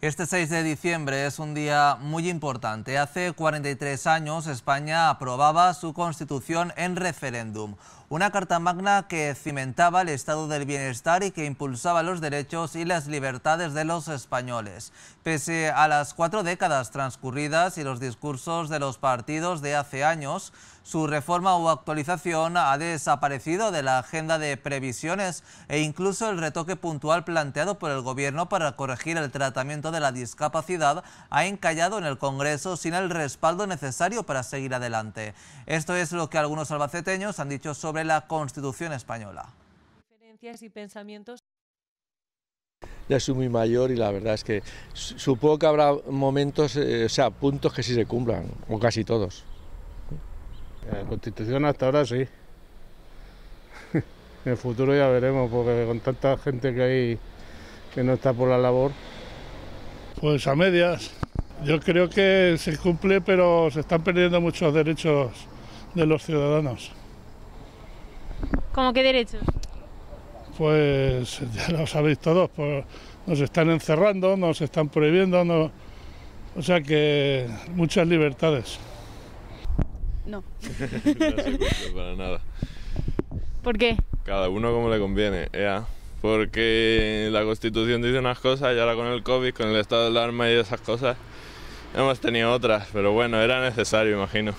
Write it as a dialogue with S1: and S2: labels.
S1: Este 6 de diciembre es un día muy importante. Hace 43 años España aprobaba su constitución en referéndum una Carta Magna que cimentaba el estado del bienestar y que impulsaba los derechos y las libertades de los españoles. Pese a las cuatro décadas transcurridas y los discursos de los partidos de hace años, su reforma o actualización ha desaparecido de la agenda de previsiones e incluso el retoque puntual planteado por el Gobierno para corregir el tratamiento de la discapacidad ha encallado en el Congreso sin el respaldo necesario para seguir adelante. Esto es lo que algunos albaceteños han dicho sobre la Constitución española. Y pensamientos.
S2: Ya soy muy mayor y la verdad es que supongo que habrá momentos, eh, o sea, puntos que sí se cumplan, o casi todos. La Constitución hasta ahora sí.
S3: en el futuro ya veremos, porque con tanta gente que hay que no está por la labor. Pues a medias. Yo creo que se cumple, pero se están perdiendo muchos derechos de los ciudadanos.
S1: ¿Cómo qué derechos?
S3: Pues ya lo sabéis todos, pues, nos están encerrando, nos están prohibiendo, o sea que muchas libertades. No. no para nada. ¿Por qué? Cada uno como le conviene, ya. Porque la Constitución dice unas cosas y ahora con el COVID,
S2: con el estado de arma y esas cosas, hemos tenido otras, pero bueno, era necesario, imagino.